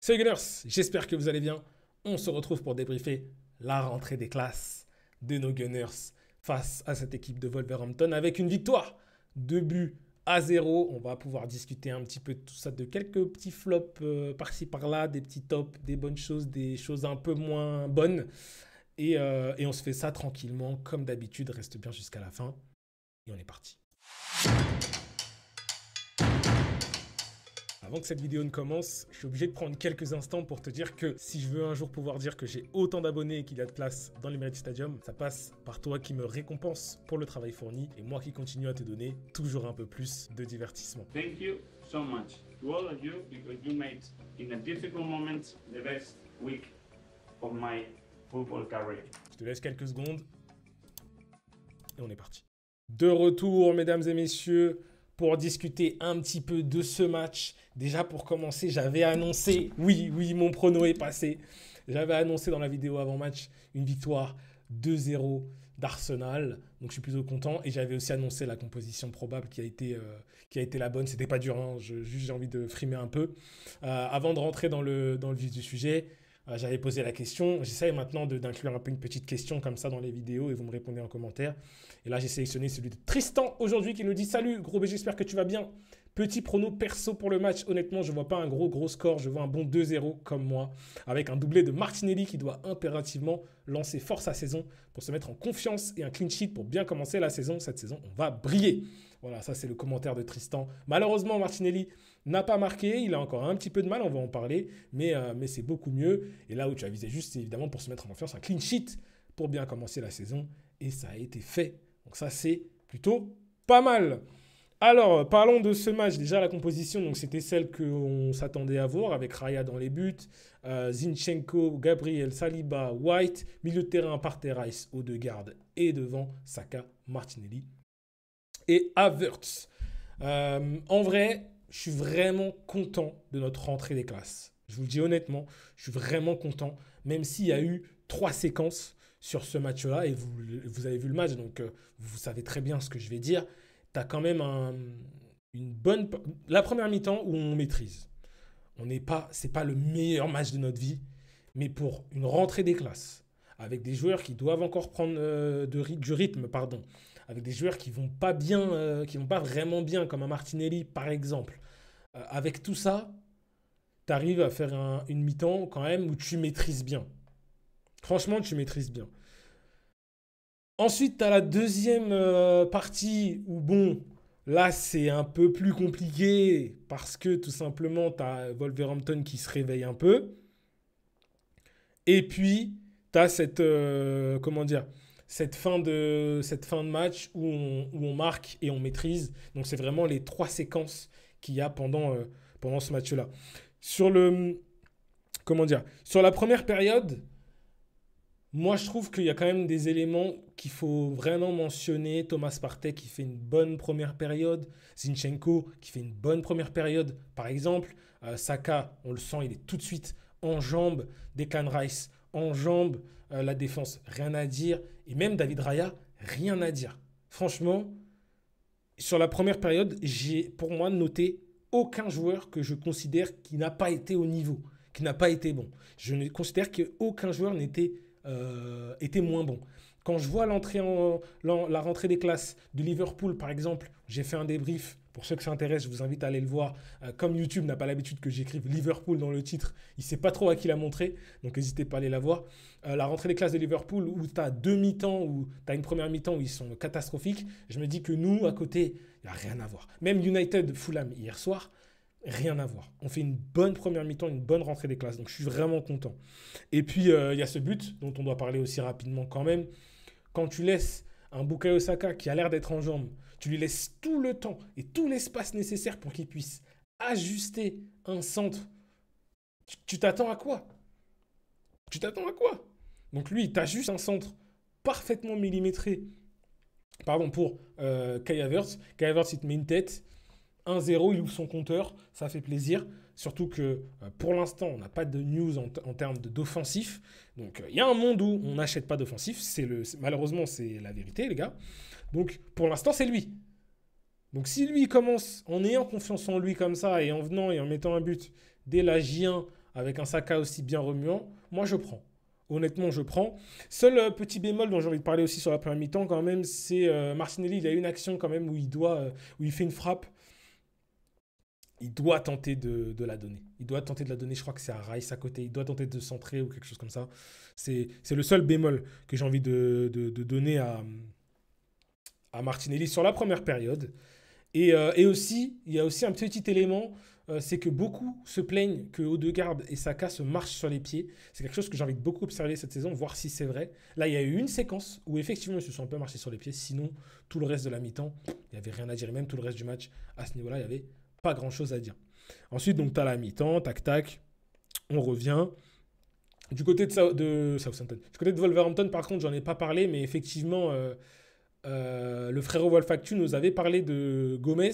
Salut Gunners, j'espère que vous allez bien. On se retrouve pour débriefer la rentrée des classes de nos Gunners face à cette équipe de Wolverhampton avec une victoire. de but à zéro. On va pouvoir discuter un petit peu de tout ça, de quelques petits flops euh, par-ci par-là, des petits tops, des bonnes choses, des choses un peu moins bonnes. Et, euh, et on se fait ça tranquillement, comme d'habitude. Reste bien jusqu'à la fin. Et on est parti. Avant que cette vidéo ne commence, je suis obligé de prendre quelques instants pour te dire que si je veux un jour pouvoir dire que j'ai autant d'abonnés et qu'il y a de place dans l'Emirate Stadium, ça passe par toi qui me récompense pour le travail fourni et moi qui continue à te donner toujours un peu plus de divertissement. Thank you so much to all of you because you made in a difficult moment the best week of my football career. Je te laisse quelques secondes et on est parti. De retour, mesdames et messieurs pour discuter un petit peu de ce match. Déjà pour commencer, j'avais annoncé, oui, oui, mon prono est passé. J'avais annoncé dans la vidéo avant match une victoire 2-0 d'Arsenal. Donc je suis plutôt content. Et j'avais aussi annoncé la composition probable qui a été, euh, qui a été la bonne. C'était pas dur, hein. j'ai envie de frimer un peu. Euh, avant de rentrer dans le, dans le vif du sujet, euh, j'avais posé la question. J'essaie maintenant d'inclure un peu une petite question comme ça dans les vidéos et vous me répondez en commentaire. Et là, j'ai sélectionné celui de Tristan aujourd'hui qui nous dit Salut, gros B, j'espère que tu vas bien. Petit prono perso pour le match. Honnêtement, je ne vois pas un gros gros score. Je vois un bon 2-0 comme moi, avec un doublé de Martinelli qui doit impérativement lancer force sa saison pour se mettre en confiance et un clean sheet pour bien commencer la saison. Cette saison, on va briller. Voilà, ça c'est le commentaire de Tristan. Malheureusement, Martinelli n'a pas marqué. Il a encore un petit peu de mal, on va en parler, mais, euh, mais c'est beaucoup mieux. Et là où tu as visé juste, c'est évidemment pour se mettre en confiance, un clean sheet pour bien commencer la saison. Et ça a été fait. Donc ça c'est plutôt pas mal. Alors, euh, parlons de ce match. Déjà, la composition, donc c'était celle qu'on s'attendait à voir avec Raya dans les buts, euh, Zinchenko, Gabriel, Saliba, White, milieu de terrain par Rice, aux de garde et devant Saka, Martinelli et Havertz. Euh, en vrai, je suis vraiment content de notre rentrée des classes. Je vous le dis honnêtement, je suis vraiment content, même s'il y a eu trois séquences sur ce match-là, et vous, avez vu le match, donc vous savez très bien ce que je vais dire quand même une bonne. La première mi-temps où on maîtrise. On n'est pas, c'est pas le meilleur match de notre vie, mais pour une rentrée des classes, avec des joueurs qui doivent encore prendre euh, du rythme, pardon, avec des joueurs qui vont pas bien, euh, qui vont pas vraiment bien, comme un Martinelli par exemple. Euh, avec tout ça, tu arrives à faire une mi-temps quand même où tu maîtrises bien. Franchement, tu maîtrises bien. Ensuite, tu as la deuxième euh, partie où, bon, là, c'est un peu plus compliqué parce que tout simplement, tu as Wolverhampton qui se réveille un peu. Et puis, tu as cette, euh, comment dire, cette, fin de, cette fin de match où on, marque et on maîtrise. Donc, c'est vraiment les trois séquences qu'il y a pendant, euh, pendant ce match-là. Sur le. Comment dire Sur la première période, moi, je trouve qu'il y a quand même des éléments qu'il faut vraiment mentionner. Thomas Partey qui fait une bonne première période, Zinchenko qui fait une bonne première période, par exemple. Euh, Saka, on le sent, il est tout de suite en jambes. Declan Rice en jambes. Euh, la défense, rien à dire. Et même David Raya, rien à dire. Franchement, sur la première période, j'ai pour moi noté aucun joueur que je considère qui n'a pas été au niveau, qui n'a pas été bon. Je ne considère qu'aucun joueur n'était euh, était moins bon. Quand je vois l'entrée la, rentrée des classes de Liverpool, par exemple, j'ai fait un débrief. Pour ceux que ça intéresse, je vous invite à aller le voir. Euh, comme YouTube n'a pas l'habitude que j'écrive Liverpool dans le titre, il ne sait pas trop à qui l'a montré, donc n'hésitez pas à aller la voir. Euh, la rentrée des classes de Liverpool, où tu as deux mi-temps, où tu as une première mi-temps où ils sont catastrophiques, je me dis que nous, à côté, il n'y a rien à voir. Même United Fulham hier soir, Rien à voir. On fait une bonne première mi-temps, une bonne rentrée des classes. Donc je suis vraiment content. Et puis euh, il y a ce but dont on doit parler aussi rapidement quand même. Quand tu laisses un Bukayo Osaka qui a l'air d'être en jambes, tu lui laisses tout le temps et tout l'espace nécessaire pour qu'il puisse ajuster un centre. Tu t'attends à quoi Tu t'attends à quoi Donc lui, il t'ajuste un centre parfaitement millimétré pardon, pour euh, Kai il te met une tête, 1-0, il ouvre son compteur, ça fait plaisir. Surtout que euh, pour l'instant, on n'a pas de news en, termes d'offensif. Donc euh, il y a un monde où on n'achète pas d'offensif. malheureusement, c'est la vérité, les gars. Donc pour l'instant, c'est lui. Donc si lui commence en ayant confiance en lui comme ça et en venant et en mettant un but dès la J1 avec un Saka aussi bien remuant, moi je prends. Honnêtement, je prends. Seul euh, petit bémol dont j'ai envie de parler aussi sur la première mi-temps quand même, c'est Martinelli, il a une action quand même où il doit où il fait une frappe il doit tenter de, la donner. Il doit tenter de la donner, je crois que c'est à Rice à côté, il doit tenter de centrer ou quelque chose comme ça. C'est le seul bémol que j'ai envie de, donner à, à Martinelli sur la première période. Et, euh, aussi, il y a aussi un petit élément, euh, c'est que beaucoup se plaignent que Odegaard et Saka se marchent sur les pieds. C'est quelque chose que j'ai envie de beaucoup observer cette saison, voir si c'est vrai. Là, il y a eu une séquence où effectivement ils se sont un peu marché sur les pieds, sinon tout le reste de la mi-temps, il n'y avait rien à dire. Et même tout le reste du match, à ce niveau-là, il y avait pas grand-chose à dire. Ensuite, donc, tu as la mi-temps, tac-tac, on revient. Du côté de, Southampton. Du côté de Wolverhampton, par contre, j'en ai pas parlé, mais effectivement, euh, euh, le frérot Wolfactu nous avait parlé de Gomez,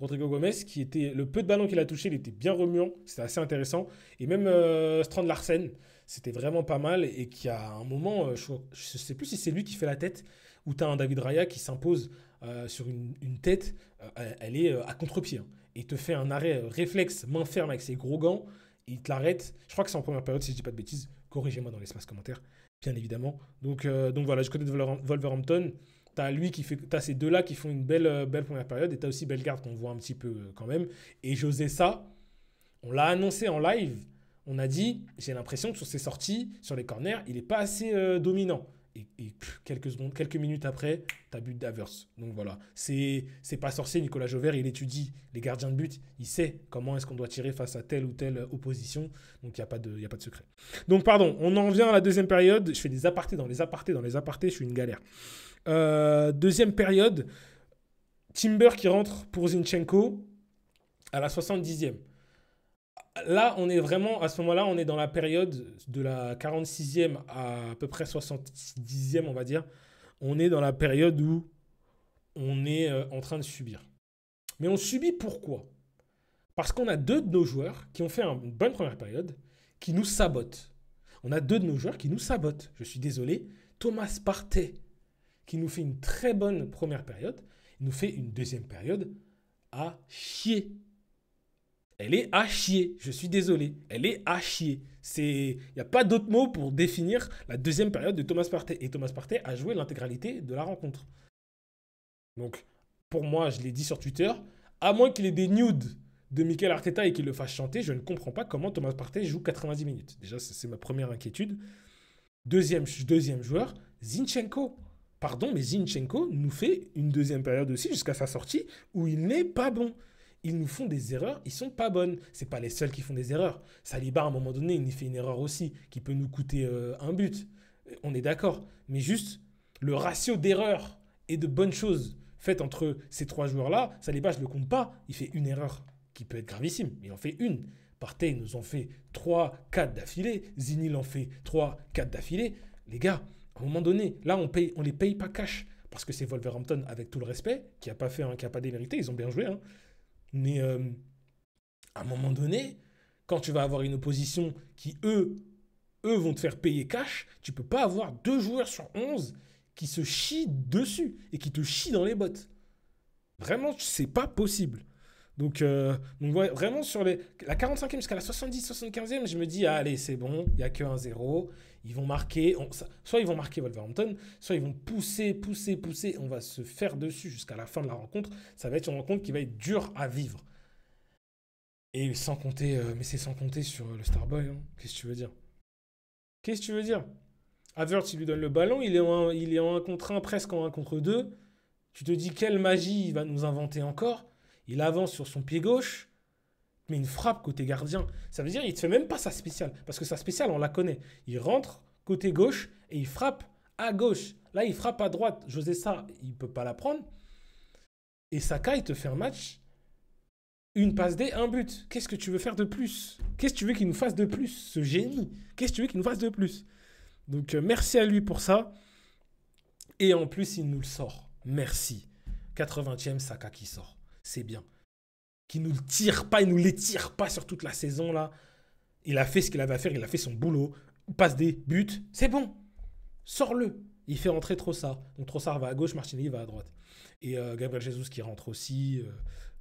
Rodrigo Gomez, qui était le peu de ballon qu'il a touché, il était bien remuant, c'était assez intéressant. Et même euh, Strand Larsen, c'était vraiment pas mal et qui a un moment, euh, je, sais plus si c'est lui qui fait la tête, ou tu as un David Raya qui s'impose sur une, tête, elle est à contre-pied. Hein. Il te fait un arrêt réflexe, main ferme avec ses gros gants. il te l'arrête. Je crois que c'est en première période, si je dis pas de bêtises. Corrigez-moi dans l'espace commentaire, bien évidemment. Donc, euh, voilà, je connais Wolverhampton, t'as lui qui fait, as ces deux-là qui font une belle, euh, belle première période. Et as aussi Bellegarde qu'on voit un petit peu euh, quand même. Et José ça, on l'a annoncé en live. On a dit, j'ai l'impression que sur ses sorties, sur les corners, il n'est pas assez dominant et, quelques secondes, quelques minutes après, as but d'Avers. Donc voilà, c'est pas sorcier, Nicolas Jauvert, il étudie les gardiens de but, il sait comment est-ce qu'on doit tirer face à telle ou telle euh, opposition, donc il n'y a, pas de, y a pas de secret. Donc pardon, on en revient à la deuxième période, je fais des apartés dans les apartés, dans les apartés, je suis une galère. Euh, deuxième période, Timber qui rentre pour Zinchenko à la 70e là, on est vraiment, à ce moment-là, on est dans la période de la 46e à à peu près 70e, on va dire. On est dans la période où on est euh, en train de subir. Mais on subit pourquoi Parce qu'on a deux de nos joueurs qui ont fait une bonne première période, qui nous sabotent. On a deux de nos joueurs qui nous sabotent. Je suis désolé. Thomas Partey, qui nous fait une très bonne première période, nous fait une deuxième période à chier elle est à chier. Je suis désolé. Elle est à chier. Il n'y a pas d'autre mot pour définir la deuxième période de Thomas Partey. Et Thomas Partey a joué l'intégralité de la rencontre. Donc, pour moi, je l'ai dit sur Twitter, à moins qu'il ait des nudes de Michael Arteta et qu'il le fasse chanter, je ne comprends pas comment Thomas Partey joue 90 minutes. Déjà, c'est ma première inquiétude. Deuxième, deuxième joueur, Zinchenko. Pardon, mais Zinchenko nous fait une deuxième période aussi jusqu'à sa sortie où il n'est pas bon ils nous font des erreurs, ils sont pas bonnes. C'est pas les seuls qui font des erreurs. Saliba, à un moment donné, il fait une erreur aussi, qui peut nous coûter euh, un but. Euh, on est d'accord. Mais juste, le ratio d'erreurs et de bonnes choses faites entre ces trois joueurs-là, Saliba, je le compte pas, il fait une erreur qui peut être gravissime. Il en fait une. Partey nous en fait 3, 4 d'affilée. il en fait 3, 4 d'affilée. Les gars, à un moment donné, là, on ne les paye pas cash. Parce que c'est Wolverhampton, avec tout le respect, qui n'a pas fait, un qui a pas démérité. Ils ont bien joué. Hein. Mais euh, à un moment donné, quand tu vas avoir une opposition qui, eux, eux vont te faire payer cash, tu peux pas avoir deux joueurs sur 11 qui se chient dessus et qui te chient dans les bottes. Vraiment, c'est pas possible. Donc, euh, vraiment sur la 45e jusqu'à la 70, 75e, je me dis, ah, allez, c'est bon, il n'y a que 1-0. Ils vont marquer, soit ils vont marquer Wolverhampton, soit ils vont pousser, pousser, pousser. On va se faire dessus jusqu'à la fin de la rencontre. Ça va être une rencontre qui va être dure à vivre. Et sans compter, euh, mais c'est sans compter sur le Starboy. Hein. Qu'est-ce que tu veux dire Qu'est-ce que tu veux dire Avert, il lui donne le ballon, il est, en, il est en 1 contre 1, presque en 1 contre 2. Tu te dis, quelle magie il va nous inventer encore il avance sur son pied gauche, mais une frappe côté gardien. Ça veut dire il ne fait même pas sa spéciale, parce que sa spéciale, on la connaît. Il rentre côté gauche et il frappe à gauche. Là, il frappe à droite. José ça, il ne peut pas la prendre. Et Saka, il te fait un match, une passe D, un but. Qu'est-ce que tu veux faire de plus Qu'est-ce que tu veux qu'il nous fasse de plus, ce génie Qu'est-ce que tu veux qu'il nous fasse de plus Donc, euh, merci à lui pour ça. Et en plus, il nous le sort. Merci. 80e Saka qui sort c'est bien. Qu'il nous le tire pas, il nous l'étire pas sur toute la saison là. Il a fait ce qu'il avait à faire, il a fait son boulot, passe des buts, c'est bon. Sors-le. Il fait rentrer Trossard. Donc Trossard va à gauche, Martinelli va à droite. Et euh, Gabriel Jesus qui rentre aussi. Euh,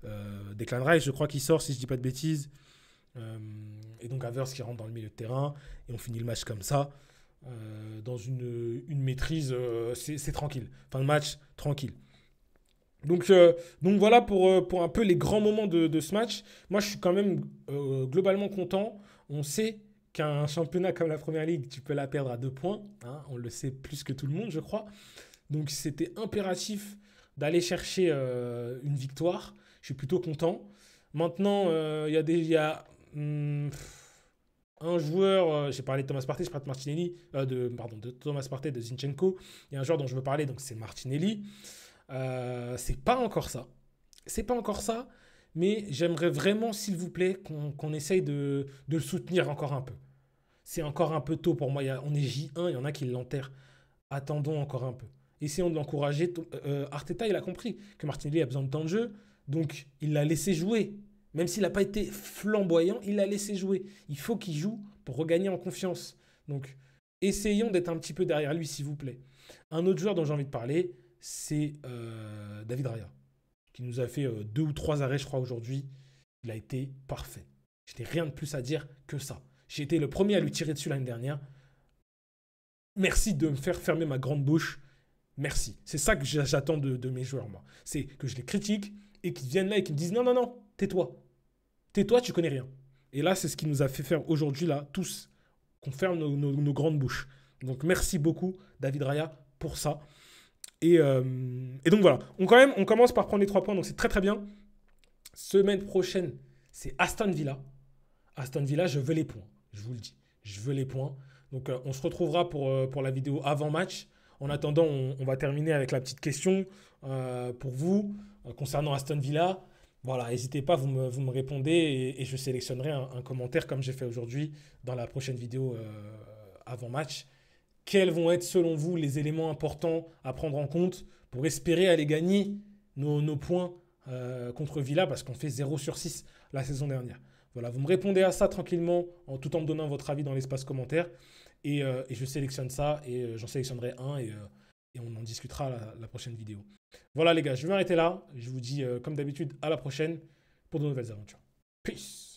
euh, Declan Rice, je crois qu'il sort, si je dis pas de bêtises. Euh, et donc Avers qui rentre dans le milieu de terrain. Et on finit le match comme ça. dans une, une maîtrise, c'est tranquille. Fin de match, tranquille. Donc, euh, donc voilà pour, euh, pour un peu les grands moments de, ce match. Moi, je suis quand même euh, globalement content. On sait qu'un championnat comme la Première Ligue, tu peux la perdre à deux points. Hein. on le sait plus que tout le monde, je crois. Donc c'était impératif d'aller chercher une victoire. Je suis plutôt content. Maintenant, il y a des... Y a, hmm, un joueur, j'ai parlé de Thomas Partey, je parle de Martinelli, de, pardon, de Thomas Partey, de Zinchenko. Il y a un joueur dont je veux parler, donc c'est Martinelli. Euh, c'est pas encore ça. C'est pas encore ça, mais j'aimerais vraiment, s'il vous plaît, qu'on essaye de, le soutenir encore un peu. C'est encore un peu tôt pour moi. on est J1, il y en a qui l'enterrent. Attendons encore un peu. Essayons de l'encourager. Euh, Arteta, il a compris que Martinelli a besoin de temps de jeu, donc il l'a laissé jouer. Même s'il n'a pas été flamboyant, il l'a laissé jouer. Il faut qu'il joue pour regagner en confiance. Donc, essayons d'être un petit peu derrière lui, s'il vous plaît. Un autre joueur dont j'ai envie de parler, c'est euh, David Raya, qui nous a fait euh, deux ou trois arrêts, je crois, aujourd'hui. Il a été parfait. je n'ai rien de plus à dire que ça. J'ai été le premier à lui tirer dessus l'année dernière. Merci de me faire fermer ma grande bouche. Merci. C'est ça que j'attends de, mes joueurs, moi. C'est que je les critique et qu'ils viennent là et qu'ils me disent non, non, non, tais-toi. Tais-toi, tu connais rien. Et là, c'est ce qui nous a fait faire aujourd'hui, là, tous, qu'on ferme nos grandes bouches. Donc merci beaucoup, David Raya, pour ça. Euh, et, donc voilà, on, quand même, on commence par prendre les trois points, donc c'est très très bien. Semaine prochaine, c'est Aston Villa. Aston Villa, je veux les points, je vous le dis, je veux les points. Donc euh, on se retrouvera pour, euh, pour la vidéo avant match. En attendant, on, va terminer avec la petite question pour vous concernant Aston Villa. Voilà, n'hésitez pas, vous me, vous me répondez et, je sélectionnerai un commentaire comme j'ai fait aujourd'hui dans la prochaine vidéo avant match quels vont être selon vous les éléments importants à prendre en compte pour espérer aller gagner nos, points euh, contre Villa parce qu'on fait 0 sur 6 la saison dernière. Voilà, vous me répondez à ça tranquillement en tout en me donnant votre avis dans l'espace commentaire et, euh, je sélectionne ça et euh, j'en sélectionnerai un et, et, on en discutera la, la, prochaine vidéo. Voilà les gars, je vais m'arrêter là. Je vous dis comme d'habitude à la prochaine pour de nouvelles aventures. Peace